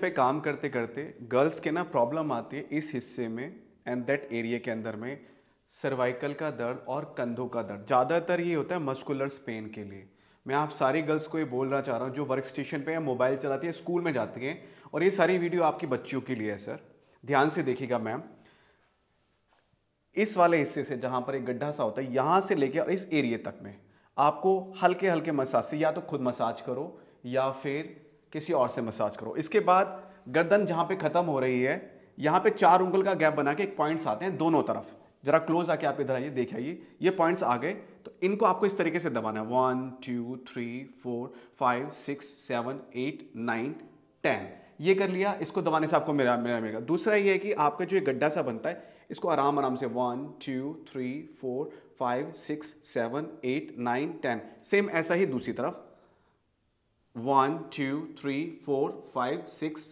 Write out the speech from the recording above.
पे काम करते करते गर्ल्स के ना प्रॉब्लम आती है इस हिस्से में एंड दैट एरिया के अंदर में सर्वाइकल का दर्द और कंधों का दर्द ज़्यादातर ये होता है मस्कुलर पेन के लिए मैं आप सारी गर्ल्स को ये बोलना चाह रहा हूँ जो वर्क स्टेशन पर या मोबाइल चलाती है स्कूल में जाती हैं और ये सारी वीडियो आपकी बच्चियों के लिए है सर ध्यान से देखिएगा मैम इस वाले हिस्से से जहाँ पर एक गड्ढा सा होता है यहाँ से लेके और इस एरिए तक में आपको हल्के हल्के मसाज से या तो खुद मसाज करो या फिर किसी और से मसाज करो इसके बाद गर्दन जहाँ पे ख़त्म हो रही है यहाँ पे चार उंगल का गैप बना के एक पॉइंट्स आते हैं दोनों तरफ जरा क्लोज आके आप इधर आइए देख आइए ये पॉइंट्स आ गए तो इनको आपको इस तरीके से दबाना है one two three four five six seven eight nine ten ये कर लिया इसको दबाने से आपको मेरा मेरा मिलेगा दूसरा ये है कि आपका जो ये गड्ढा सा बनता है इसको आराम आराम से one two three four five six seven eight nine ten same ऐसा ही दूसरी तरफ 1, 2, 3, 4, 5, 6,